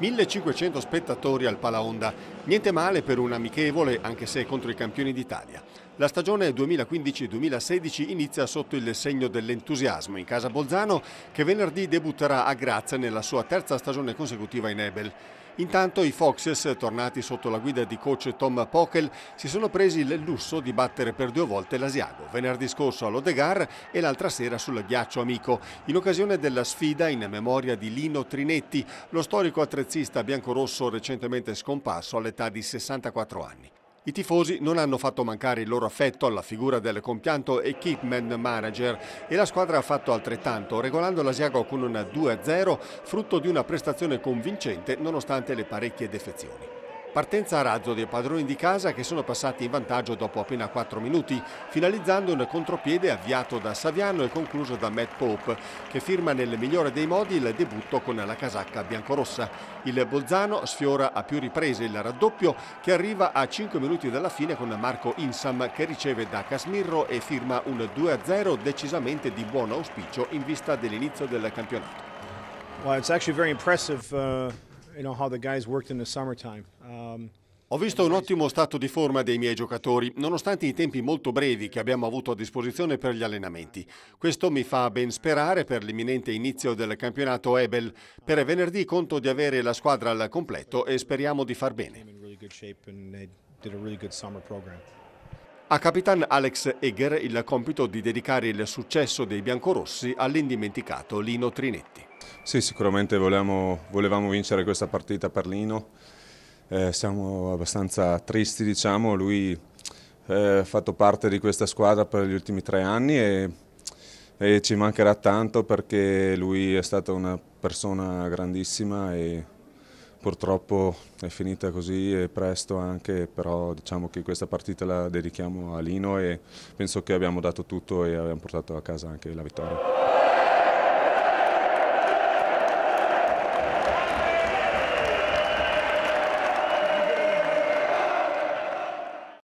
1500 spettatori al Palaonda, niente male per un amichevole anche se contro i campioni d'Italia. La stagione 2015-2016 inizia sotto il segno dell'entusiasmo in casa Bolzano che venerdì debutterà a Grazia nella sua terza stagione consecutiva in Ebel. Intanto i Foxes, tornati sotto la guida di coach Tom Pockel, si sono presi il lusso di battere per due volte l'Asiago, venerdì scorso all'Odegar e l'altra sera sul ghiaccio amico, in occasione della sfida in memoria di Lino Trinetti, lo storico attrezzista biancorosso recentemente scomparso all'età di 64 anni. I tifosi non hanno fatto mancare il loro affetto alla figura del compianto equipment manager e la squadra ha fatto altrettanto, regolando l'Asiago con un 2-0, frutto di una prestazione convincente nonostante le parecchie defezioni. Partenza a razzo dei padroni di casa che sono passati in vantaggio dopo appena 4 minuti, finalizzando un contropiede avviato da Saviano e concluso da Matt Pope, che firma nel migliore dei modi il debutto con la casacca biancorossa. Il Bolzano sfiora a più riprese il raddoppio che arriva a 5 minuti dalla fine con Marco Insam che riceve da Casmirro e firma un 2-0 decisamente di buon auspicio in vista dell'inizio del campionato. Well, it's actually very impressive uh... Um, Ho visto un ottimo stato di forma dei miei giocatori, nonostante i tempi molto brevi che abbiamo avuto a disposizione per gli allenamenti. Questo mi fa ben sperare per l'imminente inizio del campionato Ebel. Per venerdì conto di avere la squadra al completo e speriamo di far bene. A capitan Alex Egger il compito di dedicare il successo dei biancorossi all'indimenticato Lino Trinetti. Sì, sicuramente volevamo, volevamo vincere questa partita per Lino, eh, siamo abbastanza tristi diciamo, lui eh, ha eh, fatto parte di questa squadra per gli ultimi tre anni e, e ci mancherà tanto perché lui è stata una persona grandissima e purtroppo è finita così e presto anche, però diciamo che questa partita la dedichiamo a Lino e penso che abbiamo dato tutto e abbiamo portato a casa anche la vittoria.